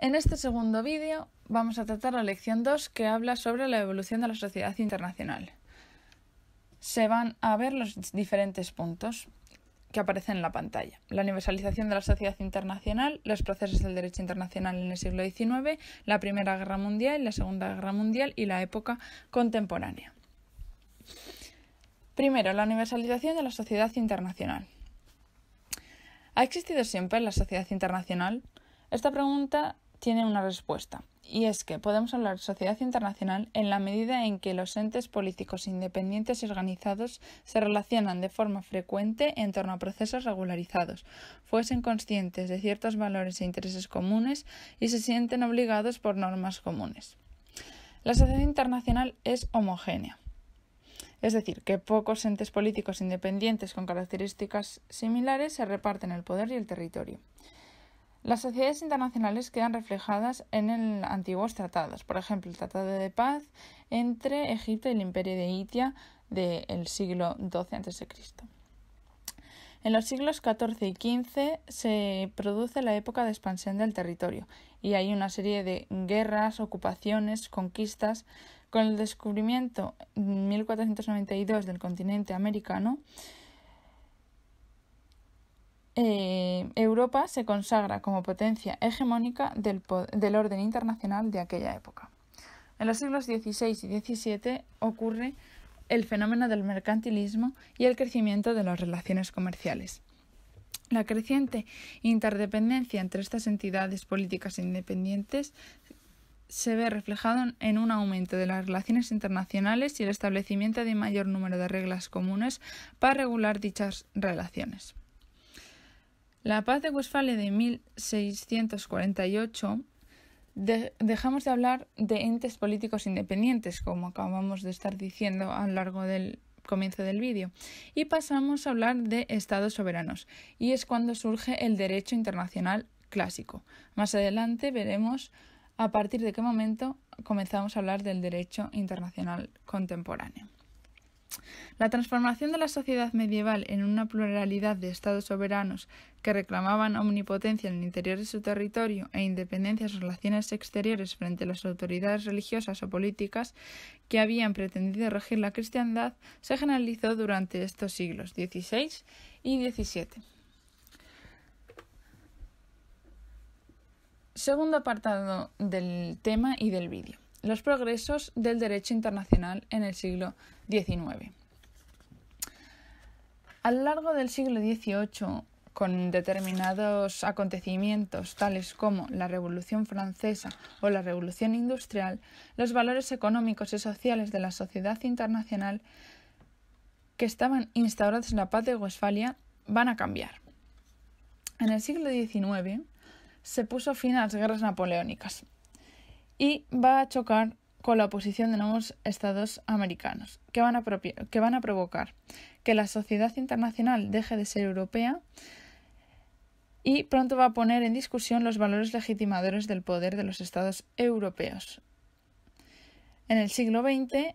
En este segundo vídeo vamos a tratar la lección 2 que habla sobre la evolución de la sociedad internacional. Se van a ver los diferentes puntos que aparecen en la pantalla. La universalización de la sociedad internacional, los procesos del derecho internacional en el siglo XIX, la Primera Guerra Mundial, la Segunda Guerra Mundial y la época contemporánea. Primero, la universalización de la sociedad internacional. ¿Ha existido siempre la sociedad internacional? Esta pregunta tiene una respuesta. Y es que podemos hablar de sociedad internacional en la medida en que los entes políticos independientes y organizados se relacionan de forma frecuente en torno a procesos regularizados, fuesen conscientes de ciertos valores e intereses comunes y se sienten obligados por normas comunes. La sociedad internacional es homogénea. Es decir, que pocos entes políticos independientes con características similares se reparten el poder y el territorio. Las sociedades internacionales quedan reflejadas en el antiguos tratados, por ejemplo, el Tratado de Paz entre Egipto y el Imperio de Hitia del siglo XII a.C. En los siglos XIV y XV se produce la época de expansión del territorio y hay una serie de guerras, ocupaciones, conquistas. Con el descubrimiento en 1492 del continente americano, eh, Europa se consagra como potencia hegemónica del, orden internacional de aquella época. En los siglos XVI y XVII ocurre el fenómeno del mercantilismo y el crecimiento de las relaciones comerciales. La creciente interdependencia entre estas entidades políticas e independientes se ve reflejado en un aumento de las relaciones internacionales y el establecimiento de mayor número de reglas comunes para regular dichas relaciones. La paz de Westfalia de 1648 dejamos de hablar de entes políticos independientes, como acabamos de estar diciendo a lo largo del comienzo del vídeo, y pasamos a hablar de estados soberanos, y es cuando surge el derecho internacional clásico. Más adelante veremos a partir de qué momento comenzamos a hablar del derecho internacional contemporáneo. La transformación de la sociedad medieval en una pluralidad de estados soberanos que reclamaban omnipotencia en el interior de su territorio e independencia en sus relaciones exteriores frente a las autoridades religiosas o políticas que habían pretendido regir la cristiandad se generalizó durante estos siglos XVI y XVII. Segundo apartado del tema y del vídeo los progresos del derecho internacional en el siglo XIX. A lo largo del siglo XVIII, con determinados acontecimientos tales como la Revolución Francesa o la Revolución Industrial, los valores económicos y sociales de la sociedad internacional que estaban instaurados en la paz de Westfalia van a cambiar. En el siglo XIX se puso fin a las guerras napoleónicas, y va a chocar con la oposición de nuevos estados americanos, que van, a provocar que la sociedad internacional deje de ser europea y pronto va a poner en discusión los valores legitimadores del poder de los estados europeos. En el siglo XX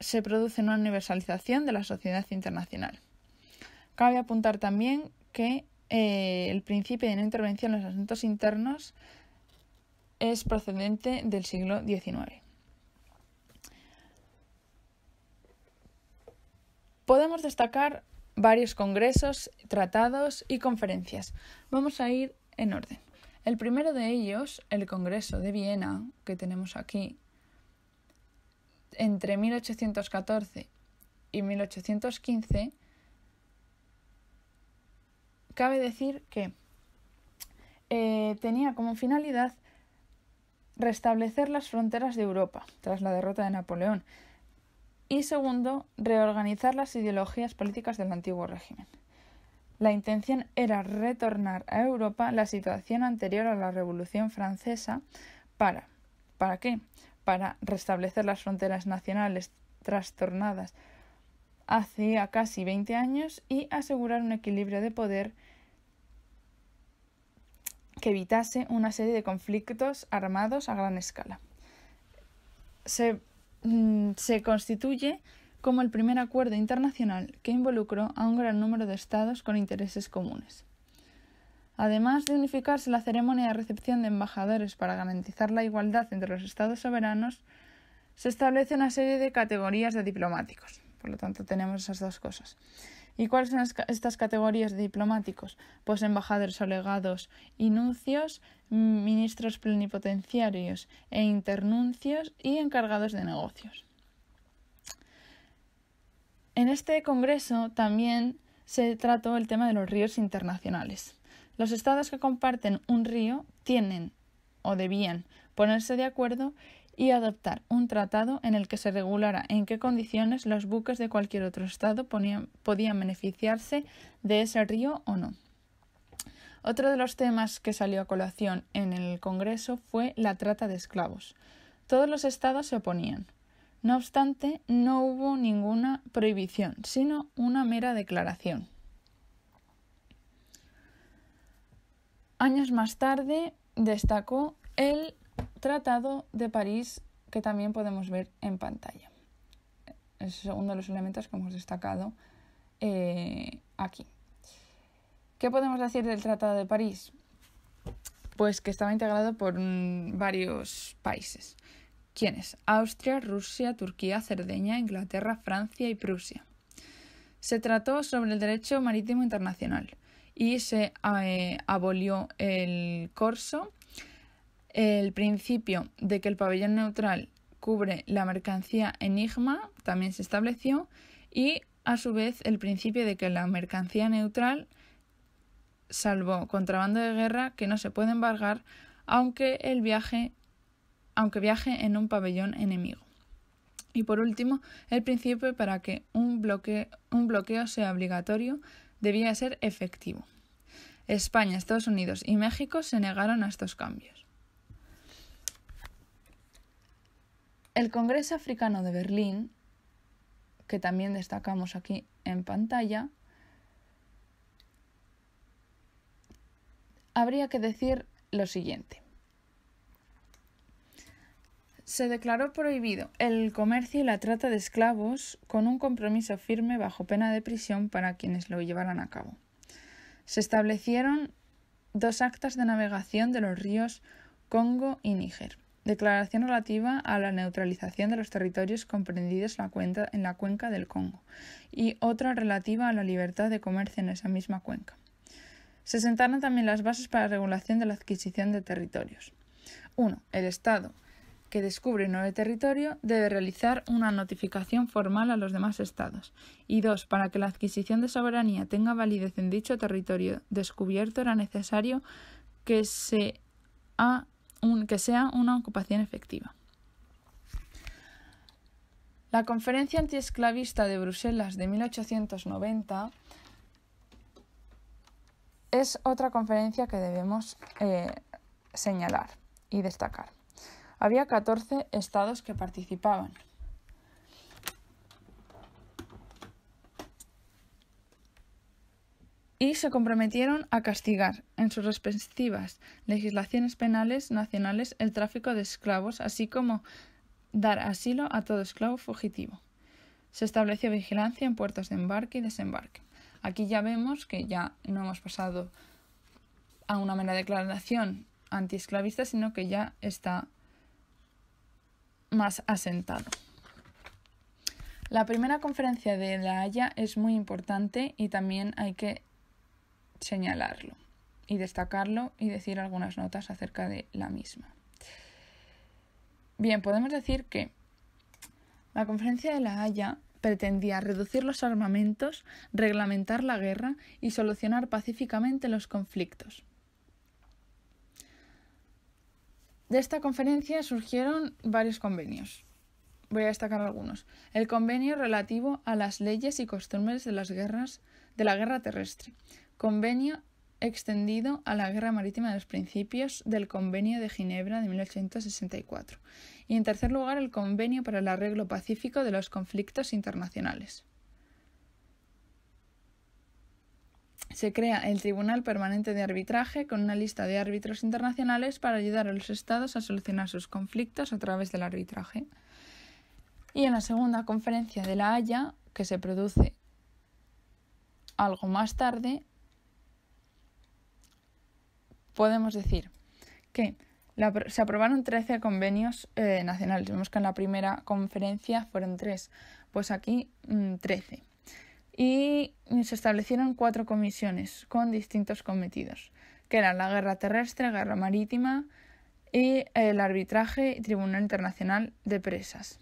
se produce una universalización de la sociedad internacional. Cabe apuntar también que eh, el principio de no intervención en los asuntos internos es procedente del siglo XIX. Podemos destacar varios congresos, tratados y conferencias. Vamos a ir en orden. El primero de ellos, el Congreso de Viena, que tenemos aquí, entre 1814 y 1815, cabe decir que eh, tenía como finalidad restablecer las fronteras de Europa tras la derrota de Napoleón y segundo, reorganizar las ideologías políticas del antiguo régimen. La intención era retornar a Europa la situación anterior a la Revolución Francesa para ¿para qué? Para restablecer las fronteras nacionales trastornadas hace casi 20 años y asegurar un equilibrio de poder evitase una serie de conflictos armados a gran escala. Se, mm, se constituye como el primer acuerdo internacional que involucró a un gran número de estados con intereses comunes. Además de unificarse la ceremonia de recepción de embajadores para garantizar la igualdad entre los estados soberanos, se establece una serie de categorías de diplomáticos. Por lo tanto, tenemos esas dos cosas. ¿Y cuáles son estas categorías de diplomáticos? Pues embajadores olegados y nuncios, mm, ministros plenipotenciarios e internuncios y encargados de negocios. En este congreso también se trató el tema de los ríos internacionales. Los estados que comparten un río tienen o debían ponerse de acuerdo y adoptar un tratado en el que se regulara en qué condiciones los buques de cualquier otro estado podían beneficiarse de ese río o no. Otro de los temas que salió a colación en el Congreso fue la trata de esclavos. Todos los estados se oponían. No obstante, no hubo ninguna prohibición, sino una mera declaración. Años más tarde destacó el Tratado de París que también podemos ver en pantalla. Es uno de los elementos que hemos destacado eh, aquí. ¿Qué podemos decir del Tratado de París? Pues que estaba integrado por mm, varios países. ¿Quiénes? Austria, Rusia, Turquía, Cerdeña, Inglaterra, Francia y Prusia. Se trató sobre el derecho marítimo internacional y se eh, abolió el corso el principio de que el pabellón neutral cubre la mercancía enigma también se estableció y a su vez el principio de que la mercancía neutral, salvo contrabando de guerra que no se puede embargar, aunque el viaje aunque viaje en un pabellón enemigo. Y por último, el principio para que un bloqueo, un bloqueo sea obligatorio debía ser efectivo. España, Estados Unidos y México se negaron a estos cambios. El Congreso Africano de Berlín, que también destacamos aquí en pantalla, habría que decir lo siguiente. Se declaró prohibido el comercio y la trata de esclavos con un compromiso firme bajo pena de prisión para quienes lo llevaran a cabo. Se establecieron dos actas de navegación de los ríos Congo y Níger. Declaración relativa a la neutralización de los territorios comprendidos en la, cuenca, en la cuenca del Congo y otra relativa a la libertad de comercio en esa misma cuenca. Se sentaron también las bases para la regulación de la adquisición de territorios. 1. El Estado que descubre un nuevo territorio debe realizar una notificación formal a los demás estados. Y dos, para que la adquisición de soberanía tenga validez en dicho territorio descubierto era necesario que se ha que sea una ocupación efectiva. La Conferencia Antiesclavista de Bruselas de 1890 es otra conferencia que debemos eh, señalar y destacar. Había 14 estados que participaban, y se comprometieron a castigar en sus respectivas legislaciones penales nacionales el tráfico de esclavos, así como dar asilo a todo esclavo fugitivo. Se estableció vigilancia en puertos de embarque y desembarque. Aquí ya vemos que ya no hemos pasado a una mera declaración antiesclavista, sino que ya está más asentado. La primera conferencia de La Haya es muy importante y también hay que señalarlo y destacarlo y decir algunas notas acerca de la misma. Bien, podemos decir que la conferencia de La Haya pretendía reducir los armamentos, reglamentar la guerra y solucionar pacíficamente los conflictos. De esta conferencia surgieron varios convenios. Voy a destacar algunos. El convenio relativo a las leyes y costumbres de las guerras de la guerra terrestre, Convenio extendido a la guerra marítima de los principios del Convenio de Ginebra de 1864. Y en tercer lugar, el Convenio para el arreglo pacífico de los conflictos internacionales. Se crea el Tribunal Permanente de Arbitraje con una lista de árbitros internacionales para ayudar a los estados a solucionar sus conflictos a través del arbitraje. Y en la segunda conferencia de La Haya, que se produce algo más tarde, podemos decir que se aprobaron 13 convenios eh, nacionales. Vemos que en la primera conferencia fueron 3, pues aquí 13. Mm, y se establecieron cuatro comisiones con distintos cometidos, que eran la guerra terrestre, guerra marítima y el arbitraje y Tribunal Internacional de Presas.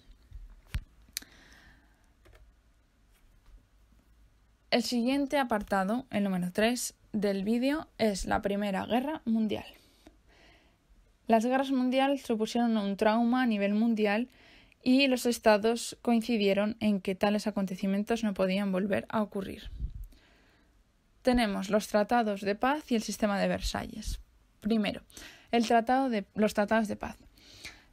El siguiente apartado, el número 3, del vídeo es la Primera Guerra Mundial. Las guerras mundiales supusieron un trauma a nivel mundial y los estados coincidieron en que tales acontecimientos no podían volver a ocurrir. Tenemos los tratados de paz y el sistema de Versalles. Primero, el de, los tratados de paz.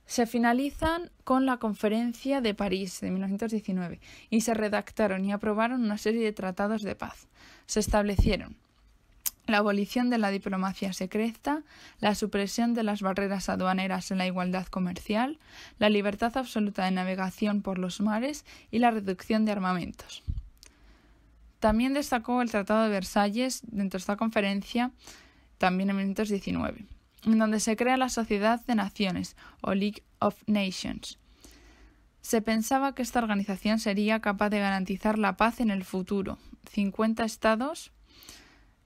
Se finalizan con la Conferencia de París de 1919 y se redactaron y aprobaron una serie de tratados de paz. Se establecieron la abolición de la diplomacia secreta, la supresión de las barreras aduaneras en la igualdad comercial, la libertad absoluta de navegación por los mares y la reducción de armamentos. También destacó el Tratado de Versalles dentro de esta conferencia, también en 1919, en donde se crea la Sociedad de Naciones o League of Nations. Se pensaba que esta organización sería capaz de garantizar la paz en el futuro. 50 estados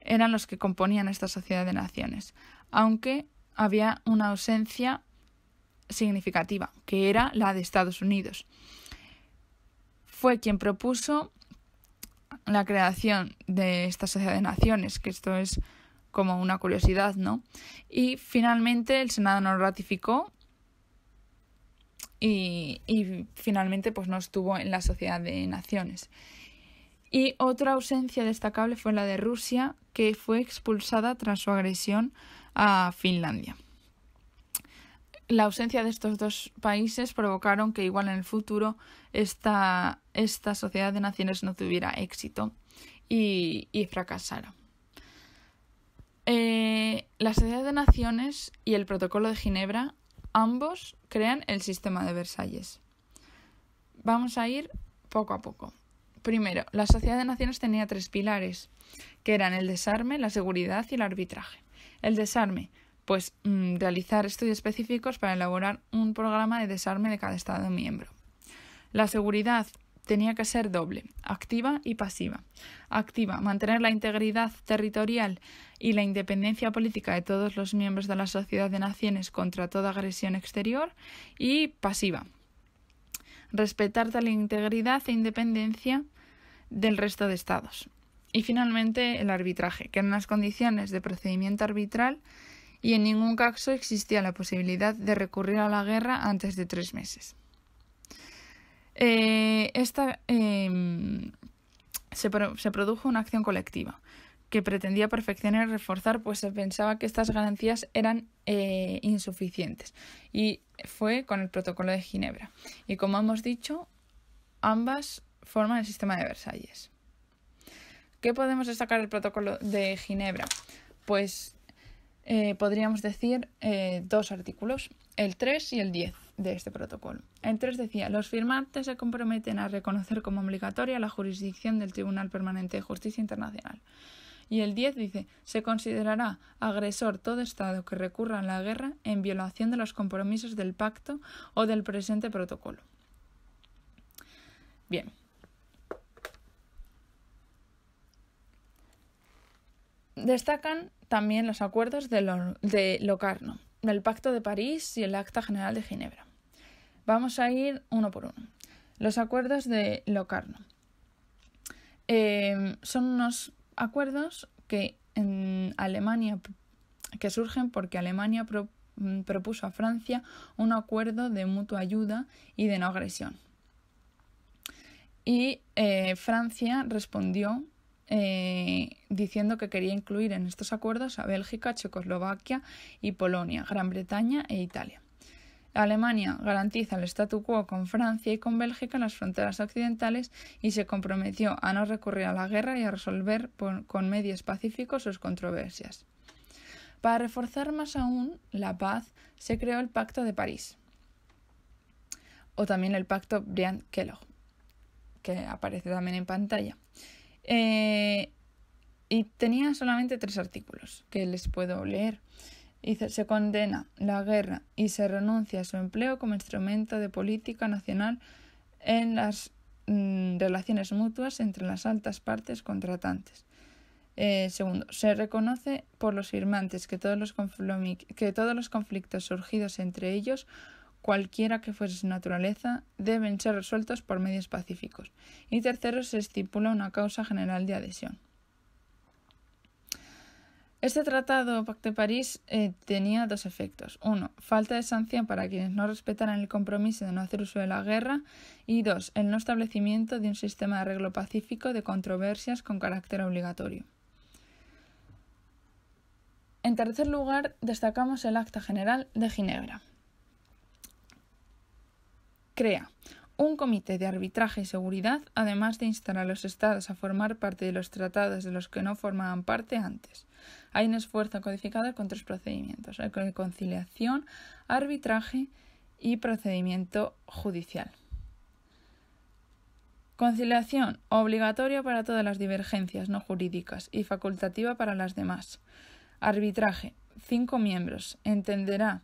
eran los que componían esta sociedad de naciones, aunque había una ausencia significativa, que era la de Estados Unidos. Fue quien propuso la creación de esta sociedad de naciones, que esto es como una curiosidad, ¿no? Y finalmente el Senado no ratificó y, y finalmente pues no estuvo en la sociedad de naciones. Y otra ausencia destacable fue la de Rusia, que fue expulsada tras su agresión a Finlandia. La ausencia de estos dos países provocaron que igual en el futuro esta, sociedad de naciones no tuviera éxito y, fracasara. Eh, la sociedad de naciones y el protocolo de Ginebra ambos crean el sistema de Versalles. Vamos a ir poco a poco. Primero, la Sociedad de Naciones tenía tres pilares, que eran el desarme, la seguridad y el arbitraje. El desarme, pues mm, realizar estudios específicos para elaborar un programa de desarme de cada Estado miembro. La seguridad tenía que ser doble, activa y pasiva. Activa, mantener la integridad territorial y la independencia política de todos los miembros de la Sociedad de Naciones contra toda agresión exterior y pasiva, respetar tal integridad e independencia del resto de estados. Y finalmente el arbitraje, que eran las condiciones de procedimiento arbitral y en ningún caso existía la posibilidad de recurrir a la guerra antes de tres meses. Eh, esta, em, se, produjo una acción colectiva que pretendía perfeccionar y reforzar, pues se pensaba que estas garantías eran eh, insuficientes. Y fue con el protocolo de Ginebra. Y como hemos dicho, ambas forma el sistema de Versalles. ¿Qué podemos destacar del protocolo de Ginebra? Pues eh, podríamos decir eh, dos artículos, el 3 y el 10 de este protocolo. El 3 decía, los firmantes se comprometen a reconocer como obligatoria la jurisdicción del Tribunal Permanente de Justicia Internacional. Y el 10 dice, se considerará agresor todo Estado que recurra a la guerra en violación de los compromisos del pacto o del presente protocolo. Bien, Destacan también los acuerdos de, Locarno, el Pacto de París y el Acta General de Ginebra. Vamos a ir uno por uno. Los acuerdos de Locarno. Eh, son unos acuerdos que en Alemania que surgen porque Alemania mm, propuso a Francia un acuerdo de mutua ayuda y de no agresión. Y eh, Francia respondió eh, diciendo que quería incluir en estos acuerdos a Bélgica, Checoslovaquia y Polonia, Gran Bretaña e Italia. Alemania garantiza el statu quo con Francia y con Bélgica en las fronteras occidentales y se comprometió a no recurrir a la guerra y a resolver con medios pacíficos sus controversias. Para reforzar más aún la paz, se creó el Pacto de París, o también el Pacto Brian kellogg que aparece también en pantalla. Eh, y tenía solamente tres artículos que les puedo leer. se condena la guerra y se renuncia a su empleo como instrumento de política nacional en las mm, relaciones mutuas entre las altas partes contratantes. Eh, segundo, se reconoce por los firmantes que todos los, que todos los conflictos surgidos entre ellos cualquiera que fuese su naturaleza, deben ser resueltos por medios pacíficos. Y tercero, se estipula una causa general de adhesión. Este tratado, Pacto de París, eh, tenía dos efectos. Uno, falta de sanción para quienes no respetaran el compromiso de no hacer uso de la guerra. Y dos, el no establecimiento de un sistema de arreglo pacífico de controversias con carácter obligatorio. En tercer lugar, destacamos el Acta General de Ginebra, crea un comité de arbitraje y seguridad, además de instar a los Estados a formar parte de los tratados de los que no formaban parte antes. Hay un esfuerzo codificado con tres procedimientos, conciliación, arbitraje y procedimiento judicial. Conciliación, obligatoria para todas las divergencias no jurídicas y facultativa para las demás. Arbitraje, cinco miembros, entenderá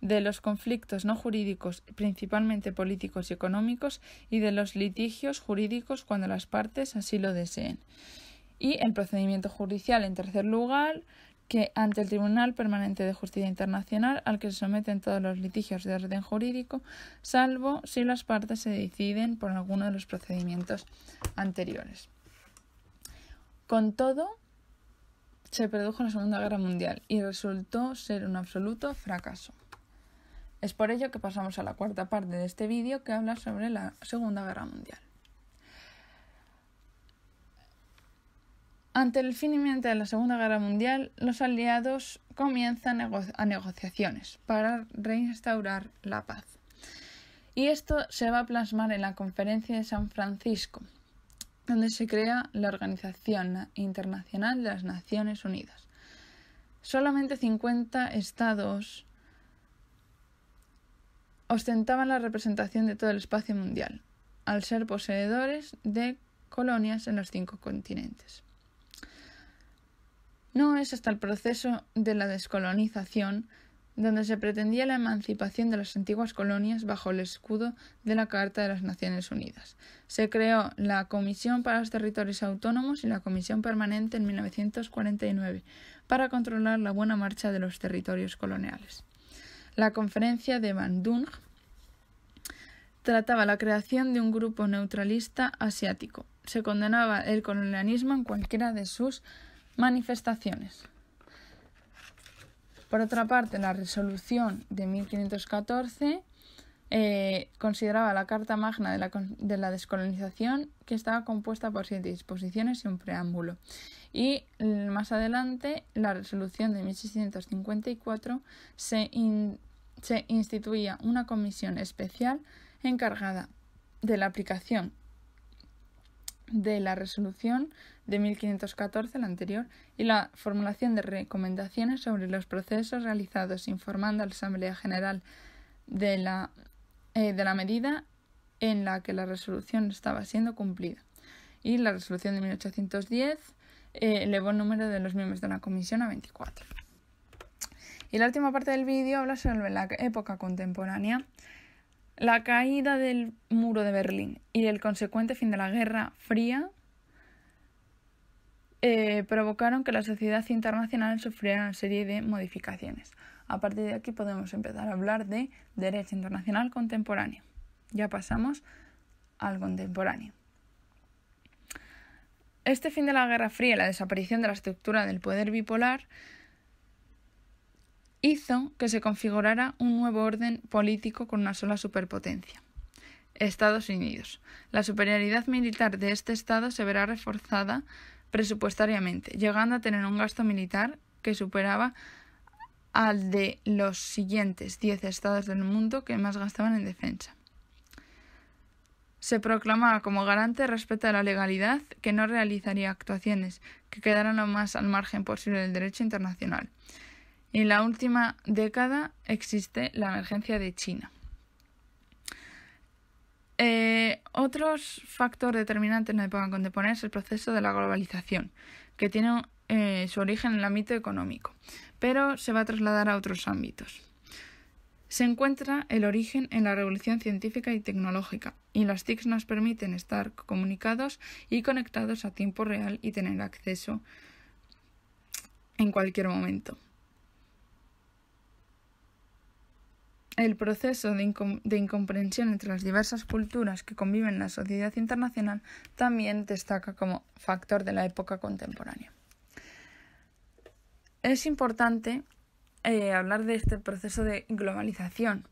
de los conflictos no jurídicos, principalmente políticos y económicos, y de los litigios jurídicos cuando las partes así lo deseen. Y el procedimiento judicial, en tercer lugar, que ante el Tribunal Permanente de Justicia Internacional al que se someten todos los litigios de orden jurídico, salvo si las partes se deciden por alguno de los procedimientos anteriores. Con todo, se produjo la Segunda Guerra Mundial y resultó ser un absoluto fracaso. Es por ello que pasamos a la cuarta parte de este vídeo que habla sobre la Segunda Guerra Mundial. Ante el fin de la Segunda Guerra Mundial, los aliados comienzan a negociaciones para reinstaurar la paz. Y esto se va a plasmar en la Conferencia de San Francisco, donde se crea la Organización Internacional de las Naciones Unidas. Solamente 50 estados ostentaban la representación de todo el espacio mundial, al ser poseedores de colonias en los cinco continentes. No es hasta el proceso de la descolonización donde se pretendía la emancipación de las antiguas colonias bajo el escudo de la Carta de las Naciones Unidas. Se creó la Comisión para los Territorios Autónomos y la Comisión Permanente en 1949 para controlar la buena marcha de los territorios coloniales. La conferencia de Bandung trataba la creación de un grupo neutralista asiático. Se condenaba el colonialismo en cualquiera de sus manifestaciones. Por otra parte, la resolución de 1514 eh, consideraba la Carta Magna de la, descolonización que estaba compuesta por siete disposiciones y un preámbulo. Y más adelante, la resolución de 1654 se se instituía una comisión especial encargada de la aplicación de la resolución de 1514, la anterior, y la formulación de recomendaciones sobre los procesos realizados informando a la Asamblea General de la, eh, de la medida en la que la resolución estaba siendo cumplida. Y la resolución de 1810 eh, elevó el número de los miembros de la comisión a 24. Y la última parte del vídeo habla sobre la época contemporánea, la caída del muro de Berlín y el consecuente fin de la Guerra Fría eh, provocaron que la sociedad internacional sufriera una serie de modificaciones. A partir de aquí podemos empezar a hablar de derecho internacional contemporáneo. Ya pasamos al contemporáneo. Este fin de la Guerra Fría y la desaparición de la estructura del poder bipolar hizo que se configurara un nuevo orden político con una sola superpotencia. Estados Unidos. La superioridad militar de este Estado se verá reforzada presupuestariamente, llegando a tener un gasto militar que superaba al de los siguientes 10 estados del mundo que más gastaban en defensa. Se proclamaba como garante respecto a la legalidad que no realizaría actuaciones que quedaran lo más al margen posible del derecho internacional. En la última década existe la emergencia de China. Eh, otros factores determinantes en la época es el proceso de la globalización, que tiene eh, su origen en el ámbito económico, pero se va a trasladar a otros ámbitos. Se encuentra el origen en la revolución científica y tecnológica, y las TIC nos permiten estar comunicados y conectados a tiempo real y tener acceso en cualquier momento. El proceso de, incomprensión entre las diversas culturas que conviven en la sociedad internacional también destaca como factor de la época contemporánea. Es importante eh, hablar de este proceso de globalización,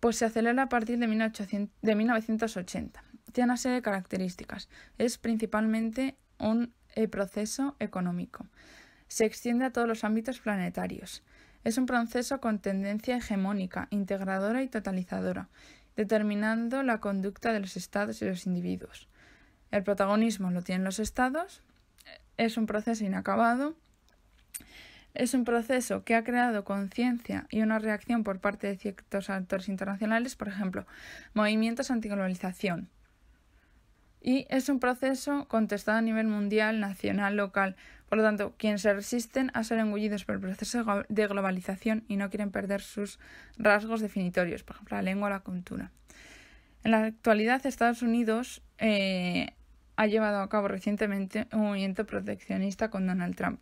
pues se acelera a partir de, 1980. Tiene una serie de características. Es principalmente un eh, proceso económico. Se extiende a todos los ámbitos planetarios. Es un proceso con tendencia hegemónica, integradora y totalizadora, determinando la conducta de los estados y los individuos. El protagonismo lo tienen los estados, es un proceso inacabado, es un proceso que ha creado conciencia y una reacción por parte de ciertos actores internacionales, por ejemplo, movimientos antiglobalización, y es un proceso contestado a nivel mundial, nacional, local. Por lo tanto, quienes se resisten a ser engullidos por el proceso de globalización y no quieren perder sus rasgos definitorios, por ejemplo, la lengua o la cultura. En la actualidad, Estados Unidos eh, ha llevado a cabo recientemente un movimiento proteccionista con Donald Trump,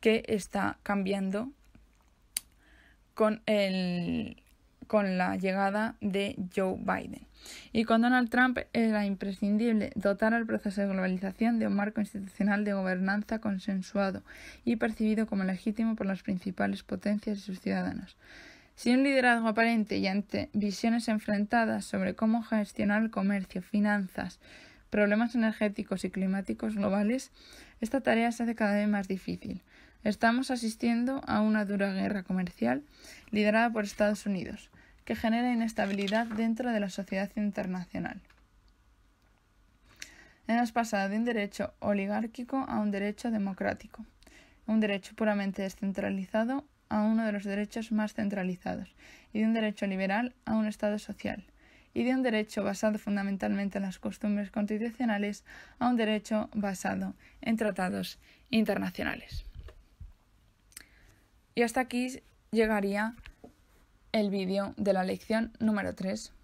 que está cambiando con, con la llegada de Joe Biden. Y con Donald Trump era imprescindible dotar al proceso de globalización de un marco institucional de gobernanza consensuado y percibido como legítimo por las principales potencias y sus ciudadanos. Sin un liderazgo aparente y ante visiones enfrentadas sobre cómo gestionar el comercio, finanzas, problemas energéticos y climáticos globales, esta tarea se hace cada vez más difícil. Estamos asistiendo a una dura guerra comercial liderada por Estados Unidos, que genera inestabilidad dentro de la sociedad internacional. Hemos pasado de un derecho oligárquico a un derecho democrático, un derecho puramente descentralizado a uno de los derechos más centralizados, y de un derecho liberal a un Estado social, y de un derecho basado fundamentalmente en las costumbres constitucionales a un derecho basado en tratados internacionales. Y hasta aquí llegaría el vídeo de la lección número 3.